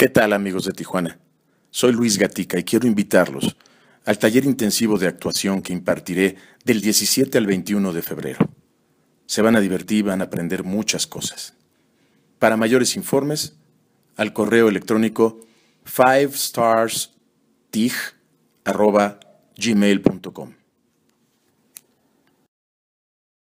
¿Qué tal amigos de Tijuana? Soy Luis Gatica y quiero invitarlos al taller intensivo de actuación que impartiré del 17 al 21 de febrero. Se van a divertir, van a aprender muchas cosas. Para mayores informes, al correo electrónico 5starstig.gmail.com.